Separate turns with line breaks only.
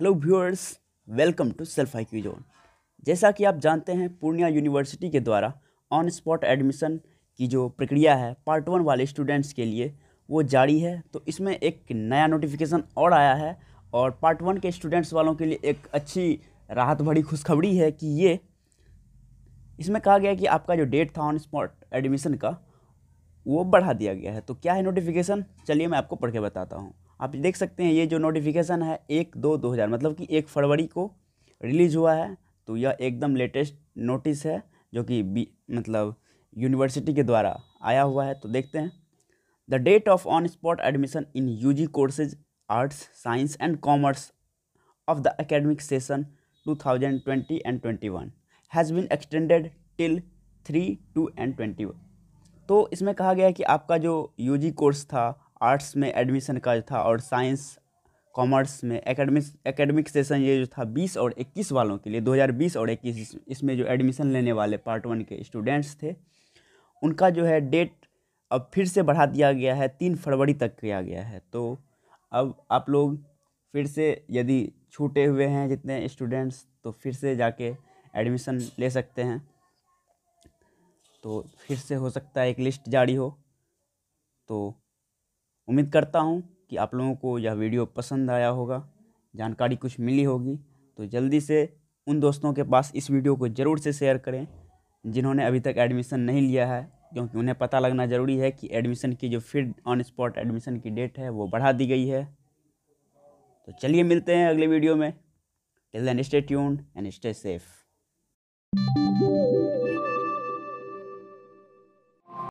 hello viewers welcome to self I Q zone जैसा कि आप जानते हैं पूर्णिया यूनिवर्सिटी के द्वारा ऑन स्पॉट एडमिशन की जो प्रक्रिया है पार्ट वन वाले स्टूडेंट्स के लिए वो जारी है तो इसमें एक नया नोटिफिकेशन और आया है और पार्ट वन के स्टूडेंट्स वालों के लिए एक अच्छी राहत भरी खुशखबरी है कि ये इसमें कहा गया कि आपका जो डेट था ऑन स्पॉट एडमिशन का वो बढ़ा दिया गया है तो क्या है नोटिफिकेशन चलिए मैं आपको पढ़ के बताता हूँ आप देख सकते हैं ये जो नोटिफिकेशन है एक दो दो हज़ार मतलब कि एक फरवरी को रिलीज़ हुआ है तो यह एकदम लेटेस्ट नोटिस है जो कि बी मतलब यूनिवर्सिटी के द्वारा आया हुआ है तो देखते हैं the date of on spot admission in U G courses arts science and commerce of the academic and twenty one has bin extended till three two and twenty one तो इसमें कहा गया है कि आपका जो यू जी कोर्स था arts में एडमिशन का जो था और साइंस कॉमर्स में एकेडमिक एकेडमिक सेशन ये जो था 20 और 21 वालों के लिए 2020 और 21 इसमें जो एडमिशन लेने वाले पार्ट वन के स्टूडेंट्स थे उनका जो है डेट अब फिर से बढ़ा दिया गया है तीन फरवरी तक किया गया है तो अब आप लोग फिर से यदि छूटे हुए हैं जितने स्टूडेंट्स तो फिर से जाके एडमिशन ले सकते हैं तो फिर से हो सकता है एक लिस्ट जारी हो तो उम्मीद करता हूँ कि आप लोगों को यह वीडियो पसंद आया होगा जानकारी कुछ मिली होगी तो जल्दी से उन दोस्तों के पास इस वीडियो को ज़रूर से शेयर करें जिन्होंने अभी तक एडमिशन नहीं लिया है क्योंकि उन्हें पता लगना ज़रूरी है कि एडमिशन की जो फिर ऑन स्पॉट एडमिशन की डेट है वो बढ़ा दी गई है तो चलिए मिलते हैं अगले वीडियो में till then stay tuned and stay safe